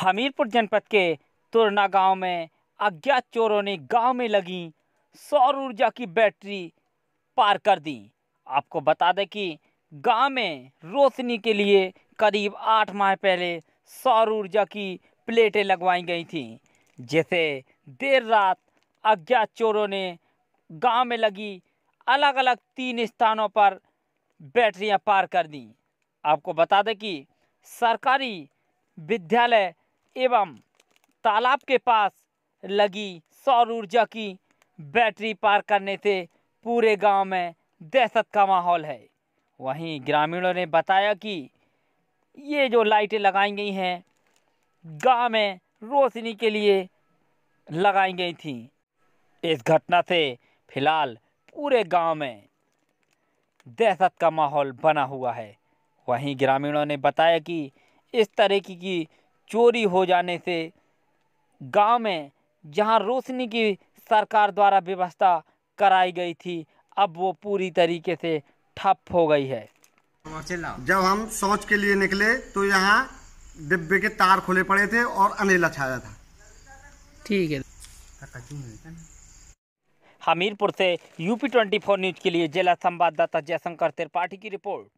हमीरपुर जनपद के तुरना गांव में अज्ञात चोरों ने गांव में लगी सौर ऊर्जा की बैटरी पार कर दी आपको बता दें कि गांव में रोशनी के लिए करीब आठ माह पहले सौर ऊर्जा की प्लेटें लगवाई गई थीं जैसे देर रात अज्ञात चोरों ने गांव में लगी अलग अलग तीन स्थानों पर बैटरियां पार कर दी आपको बता दें कि सरकारी विद्यालय एवं तालाब के पास लगी सौर ऊर्जा की बैटरी पार करने से पूरे गांव में दहशत का माहौल है वहीं ग्रामीणों ने बताया कि ये जो लाइटें लगाई गई हैं गांव में रोशनी के लिए लगाई गई थी इस घटना से फिलहाल पूरे गांव में दहशत का माहौल बना हुआ है वहीं ग्रामीणों ने बताया कि इस तरीके की चोरी हो जाने से गांव में जहां रोशनी की सरकार द्वारा व्यवस्था कराई गई थी अब वो पूरी तरीके से ठप हो गई है जब हम सोच के लिए निकले तो यहाँ डिब्बे के तार खुले पड़े थे और अंधेला छाया था ठीक है हमीरपुर से यूपी ट्वेंटी फोर न्यूज के लिए जिला संवाददाता जयशंकर त्रिपाठी की रिपोर्ट